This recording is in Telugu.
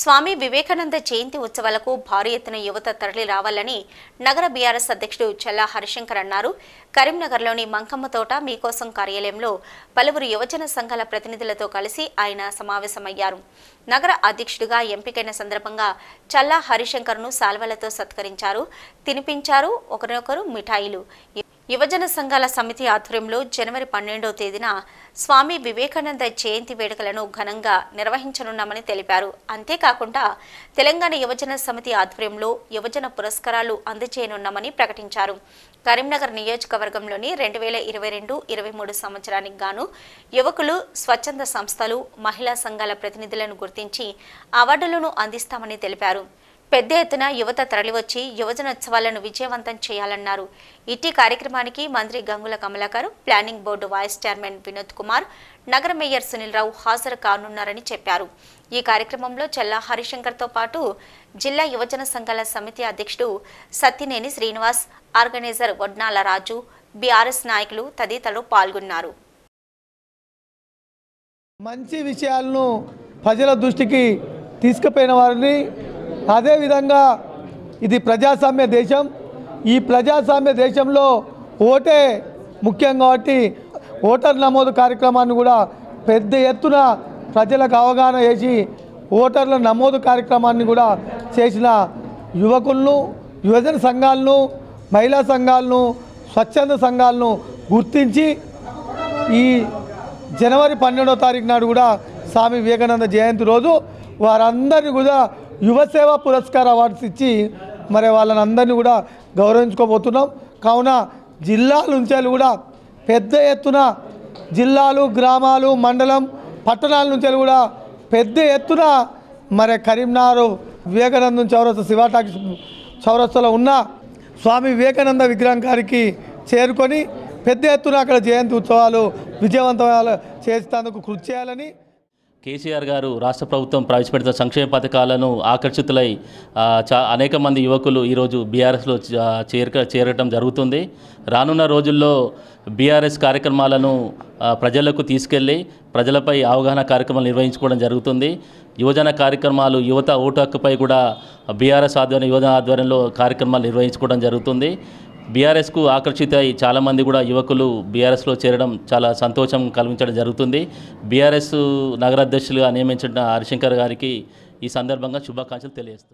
స్వామి వివేకానంద జయంతి ఉత్సవాలకు భారీ ఎత్తున యువత తరలి రావాలని నగర బీఆర్ఎస్ అధ్యక్షుడు చల్లా హరిశంకర్ అన్నారు కరీంనగర్లోని మంకమ్మ తోట మీకోసం కార్యాలయంలో పలువురు యువజన సంఘాల ప్రతినిధులతో కలిసి ఆయన సమావేశమయ్యారు నగర అధ్యక్షుడిగా ఎంపికైన సందర్భంగా చల్లా హరిశంకర్ను సాల్వలతో సత్కరించారు తినిపించారు ఒకరినొకరు మిఠాయిలు యువజన సంఘాల సమితి ఆధ్వర్యంలో జనవరి పన్నెండవ తేదీన స్వామి వివేకానంద జయంతి వేడుకలను ఘనంగా నిర్వహించనున్నామని తెలిపారు అంతేకాకుండా తెలంగాణ యువజన సమితి ఆధ్వర్యంలో యువజన పురస్కారాలు అందజేయనున్నామని ప్రకటించారు కరీంనగర్ నియోజకవర్గంలోని రెండు వేల ఇరవై రెండు ఇరవై మూడు సంవత్సరానికి గాను యువకులు స్వచ్ఛంద సంస్థలు మహిళా సంఘాల ప్రతినిధులను గుర్తించి అవార్డులను అందిస్తామని తెలిపారు పెద్ద ఎత్తున యువత తరలివచ్చి యువజనోత్సవాలను విజయవంతం చేయాలన్నారు ఇటీ కార్యక్రమానికి మంత్రి Gangula Kamalakar planning board vice chairman Vinod Kumar నగర మేయర్ సునీల్ రావు హాజరు కానున్నారని చెప్పారు ఈ కార్యక్రమంలో చెల్లా హరిశంకర్తో పాటు జిల్లా యువజన సంఘాల సమితి అధ్యక్షుడు సత్యనేని శ్రీనివాస్ ఆర్గనైజర్ వడ్నాల రాజు బీఆర్ఎస్ నాయకులు తదితరులు పాల్గొన్నారు మంచి విషయాలను ప్రజల దృష్టికి తీసుకుపోయిన వారిని అదేవిధంగా ఇది ప్రజాస్వామ్య దేశం ఈ ప్రజాస్వామ్య దేశంలో ఓటే ముఖ్యం కాబట్టి ఓటర్ నమోదు కార్యక్రమాన్ని కూడా పెద్ద ఎత్తున ప్రజలకు అవగాహన చేసి ఓటర్ల నమోదు కార్యక్రమాన్ని కూడా చేసిన యువకులను యువజన సంఘాలను మహిళా సంఘాలను స్వచ్ఛంద సంఘాలను గుర్తించి ఈ జనవరి పన్నెండో తారీఖు నాడు కూడా స్వామి వివేకానంద జయంతి రోజు వారందరినీ కూడా యువసేవ పురస్కార అవార్డ్స్ ఇచ్చి మరి వాళ్ళని అందరినీ కూడా గౌరవించుకోబోతున్నాం కావున జిల్లా నుంచి కూడా పెద్ద ఎత్తున జిల్లాలు గ్రామాలు మండలం పట్టణాల నుంచి కూడా పెద్ద ఎత్తున మరి కరీంనగర్ వివేకానందం చౌరస్తా శివాటాకి చౌరస్తాలో ఉన్న స్వామి వివేకానంద విగ్రహం గారికి చేరుకొని పెద్ద ఎత్తున అక్కడ జయంతి ఉత్సవాలు విజయవంతం చేసేందుకు కృషి చేయాలని కేసీఆర్ గారు రాష్ట్ర ప్రభుత్వం ప్రవేశపెడుతున్న సంక్షేమ పథకాలను ఆకర్షితులై చా అనేక మంది యువకులు ఈరోజు బీఆర్ఎస్లో చేర చేరటం జరుగుతుంది రానున్న రోజుల్లో బీఆర్ఎస్ కార్యక్రమాలను ప్రజలకు తీసుకెళ్ళి ప్రజలపై అవగాహన కార్యక్రమాలు నిర్వహించుకోవడం జరుగుతుంది యువజన కార్యక్రమాలు యువత ఓటు హక్కుపై కూడా బీఆర్ఎస్ ఆధ్వర్యం యువజన ఆధ్వర్యంలో కార్యక్రమాలు నిర్వహించుకోవడం జరుగుతుంది బీఆర్ఎస్కు ఆకర్షిత చాలామంది కూడా యువకులు బీఆర్ఎస్లో చేరడం చాలా సంతోషం కలిగించడం జరుగుతుంది బీఆర్ఎస్ నగరాధ్యక్షులుగా నియమించిన హరిశంకర్ గారికి ఈ సందర్భంగా శుభాకాంక్షలు తెలియజేస్తున్నాను